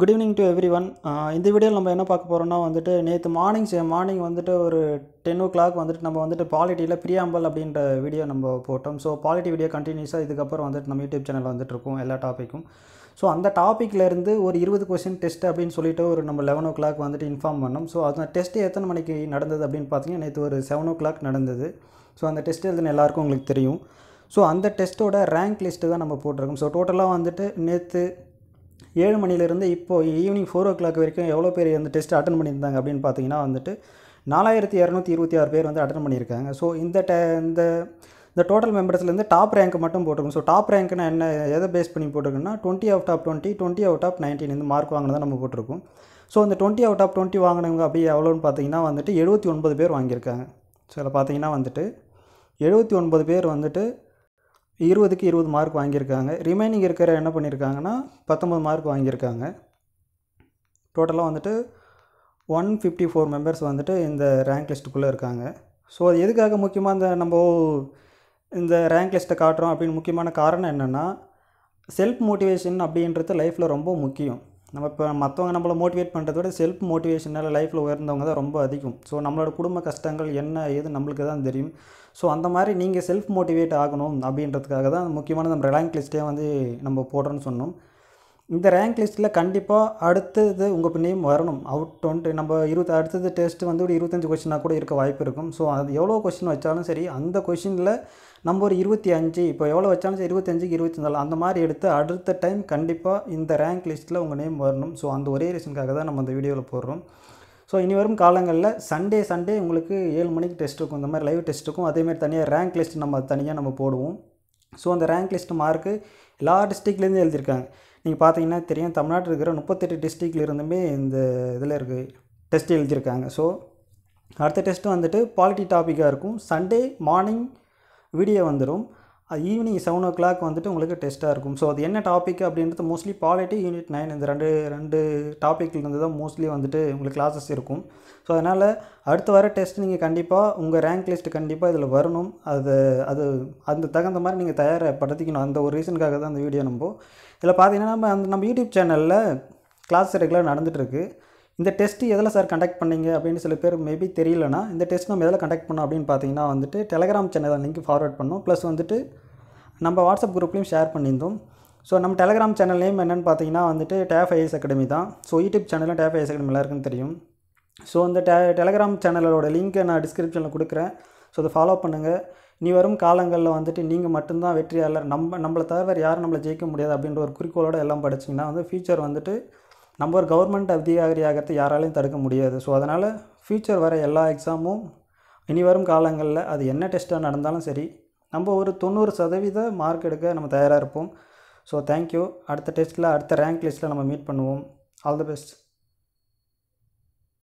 good evening to everyone இந்த வீடியோவில் நம்ம என்ன பார்க்க போகிறோம்னா வந்துட்டு நேற்று மார்னிங் மார்னிங் வந்துட்டு ஒரு டென் ஓ கிளாக் வந்துட்டு நம்ம வந்துட்டு பாலிட்டியில் பிரியாம்பல் அப்படின்ற வீடியோ நம்ம போட்டோம் ஸோ பாலிட்டி வீடியோ கண்டினியூஸாக இதுக்கப்புறம் வந்துட்டு நம்ம யூடியூப் சேனல் வந்துட்டு இருக்கும் எல்லா டாப்பிக்கும் ஸோ அந்த டாப்பிக்லேருந்து ஒரு இருபது கொஸ்டின் டெஸ்ட் அப்படின்னு சொல்லிட்டு ஒரு நம்ம லெவன் ஓ கிளாக் வந்துட்டு இன்ஃபார்ம் பண்ணோம் ஸோ அந்த டெஸ்ட் எத்தனை மணிக்கு நடந்தது அப்படின்னு பார்த்தீங்கன்னா நேற்று ஒரு செவன் ஓ கிளாக் நடந்தது ஸோ அந்த டெஸ்ட் எழுதுன எல்லாருக்கும் உங்களுக்கு தெரியும் ஸோ அந்த டெஸ்ட்டோட ரேங்க் லிஸ்ட்டு தான் நம்ம போட்டிருக்கோம் ஸோ டோட்டலாக வந்துட்டு நேற்று ஏழு மணிலேருந்து இப்போது ஈவினிங் ஃபோர் ஓ கிளாக் வரைக்கும் எவ்வளோ பேர் அந்த டெஸ்ட் அட்டன் பண்ணியிருந்தாங்க அப்படின்னு பார்த்தீங்கன்னா வந்துட்டு நாலாயிரத்தி இரநூத்தி இருபத்தி ஆறு பேர் வந்து அட்டன் பண்ணியிருக்காங்க ஸோ இந்த ட இந்த இந்த டோட்டல் மெம்பர்ஸ்லேருந்து டாப் ரேங்க் மட்டும் போட்டிருக்கோம் ஸோ டாப் ரேங்க்னா என்ன எதை பேஸ் பண்ணி போட்டிருக்குன்னா twenty out of twenty twenty out of nineteen இந்த மார்க் வாங்கினதான் நம்ம போட்டிருக்கோம் ஸோ அந்த டுவெண்ட்டி அவுட் ஆஃப் டுவெண்ட்டி வாங்கினவங்க அப்படி எவ்வளோன்னு பார்த்தீங்கன்னா வந்துட்டு எழுபத்தி ஒன்பது பேர் வாங்கியிருக்காங்க ஸோ அதில் பார்த்தீங்கன்னா வந்துட்டு எழுபத்தி ஒன்பது பேர் வந்துட்டு இருபதுக்கு இருபது மார்க் வாங்கியிருக்காங்க ரிமைனிங் இருக்கிற என்ன பண்ணியிருக்காங்கன்னா பத்தொம்பது மார்க் வாங்கியிருக்காங்க டோட்டலாக வந்துட்டு ஒன் ஃபிஃப்டி ஃபோர் மெம்பர்ஸ் வந்துட்டு இந்த ரேங்க் லிஸ்ட்டுக்குள்ளே இருக்காங்க ஸோ அது எதுக்காக முக்கியமாக இந்த நம்ம இந்த ரேங்க் லிஸ்ட்டை காட்டுறோம் அப்படின்னு முக்கியமான காரணம் என்னென்னா செல்ஃப் மோட்டிவேஷன் அப்படின்றது லைஃப்பில் ரொம்ப முக்கியம் நம்ம இப்போ மற்றவங்க நம்மளை மோட்டிவேட் பண்ணுறத விட செல்ஃப் மோட்டிவேஷனால் லைஃப்பில் உயர்ந்தவங்க தான் ரொம்ப அதிகம் ஸோ நம்மளோட குடும்ப கஷ்டங்கள் என்ன ஏது நம்மளுக்கு தான் தெரியும் ஸோ அந்த மாதிரி நீங்கள் செல்ஃப் மோட்டிவேட் ஆகணும் அப்படின்றதுக்காக தான் முக்கியமான நம்ம ரிலையன் லிஸ்ட்டே வந்து நம்ம போடுறோன்னு சொன்னோம் இந்த ரேங்க் லிஸ்ட்டில் கண்டிப்பாக அடுத்தது உங்கள் நேம் வரணும் அவுட் டுவெண்ட்டி நம்ம இருபத்தி அடுத்தது டெஸ்ட் வந்து ஒரு இருபத்தஞ்சி கொஷினாக கூட இருக்க வாய்ப்பு இருக்கும் ஸோ அது எவ்வளோ கொஷின் வச்சாலும் சரி அந்த கொஷினில் நம்ம ஒரு இருபத்தி அஞ்சு இப்போ எவ்வளோ வச்சாலும் சரி இருபத்தஞ்சுக்கு இருபத்தி அந்த மாதிரி எடுத்து அடுத்த டைம் கண்டிப்பாக இந்த ரேங்க் லிஸ்ட்டில் உங்கள் நேம் வரணும் ஸோ அந்த ஒரே ரீசனுக்காக தான் நம்ம அந்த வீடியோவில் போடுறோம் ஸோ இனி வரும் காலங்களில் சண்டே சண்டே உங்களுக்கு ஏழு மணிக்கு டெஸ்ட் இருக்கும் இந்த மாதிரி லைவ் டெஸ்ட் இருக்கும் அதேமாதிரி தனியாக ரேங்க் லிஸ்ட் நம்ம தனியாக நம்ம போடுவோம் ஸோ அந்த ரேங்க் லிஸ்ட் மார்க்கு எல்லா டிஸ்ட்ரிக்ட்லேருந்து எழுதியிருக்காங்க நீங்கள் பார்த்தீங்கன்னா தெரியும் தமிழ்நாட்டில் இருக்கிற முப்பத்தெட்டு டிஸ்ட்ரிக்டில் இருந்துமே இந்த இதில் இருக்குது டெஸ்ட் எழுதியிருக்காங்க ஸோ அடுத்த டெஸ்ட்டு வந்துட்டு பாலிட்டி டாப்பிக்காக இருக்கும் சண்டே மார்னிங் வீடியோ வந்துடும் ஈவினிங் செவன் ஓ கிளாக் வந்துட்டு உங்களுக்கு டெஸ்ட்டாக இருக்கும் ஸோ அது என்ன டாபிக் அப்படின்றது மோஸ்ட்லி பாலிட்டி யூனிட் நைன் இந்த ரெண்டு ரெண்டு டாப்பிக்லேருந்து தான் மோஸ்ட்லி வந்துட்டு உங்களுக்கு கிளாஸஸ் இருக்கும் ஸோ அதனால் அடுத்த வர டெஸ்ட் நீங்கள் கண்டிப்பாக உங்கள் ரேங்க் லிஸ்ட் கண்டிப்பாக இதில் வரணும் அது அது அந்த தகுந்த மாதிரி நீங்கள் தயாரப்படுத்திக்கணும் அந்த ஒரு ரீசனுக்காக தான் அந்த வீடியோ நம்ம இதில் பார்த்தீங்கன்னா நம்ம அந்த நம்ம யூடியூப் சேனலில் கிளாஸ் ரெகுலராக நடந்துகிட்ருக்கு இந்த டெஸ்ட் எதில் சார் கண்டக்ட் பண்ணீங்க அப்படின்னு சில பேர் மேபி தெரியலனா இந்த டெஸ்ட் நம்ம எதில் கண்டக்ட் பண்ணோம் அப்படின்னு பார்த்தீங்கன்னா வந்துட்டு டெலகிராம் சேனலில் லிங்க் ஃபார்வர்ட் பண்ணோம் ப்ளஸ் வந்துட்டு நம்ம வாட்ஸ்அப் குரூப்லேயும் ஷேர் பண்ணியிருந்தோம் ஸோ நம்ம டெலகிராம் சேனல் நேம் என்னென்னு பார்த்தீங்கன்னா வந்துட்டு டேஃப் ஐஎஸ் அகாடமி தான் ஸோ யூடியூப் சேனலும் டேஃப் ஐஎஸ் அகாடமி எல்லாருக்கும் தெரியும் ஸோ அந்த டே டெலகிராம் சேனலோட லிங்க்கை நான் டிஸ்கிரிப்ஷனில் கொடுக்குறேன் ஸோ அதை ஃபாலோ பண்ணுங்கள் நீ வரும் காலங்களில் வந்துட்டு நீங்கள் மட்டும்தான் வெற்றியாளர் நம்ம நம்மளை தவிர யாரும் நம்மளை ஜெயிக்க முடியாது அப்படின்ற ஒரு குறிக்கோளோடு எல்லாம் படிச்சிங்கன்னா வந்து ஃப்யூச்சர் வந்துட்டு நம்ம ஒரு கவர்மெண்ட் அதிகாரி யாராலையும் தடுக்க முடியாது ஸோ அதனால் ஃப்யூச்சர் வர எல்லா எக்ஸாமும் இனி வரும் காலங்களில் அது என்ன டெஸ்ட்டாக நடந்தாலும் சரி நம்ம ஒரு தொண்ணூறு சதவீத மார்க் எடுக்க நம்ம தயாராக இருப்போம் ஸோ தேங்க்யூ அடுத்த டெஸ்ட்டில் அடுத்த ரேங்க் லிஸ்ட்டில் நம்ம மீட் பண்ணுவோம் ஆல் தி பெஸ்ட்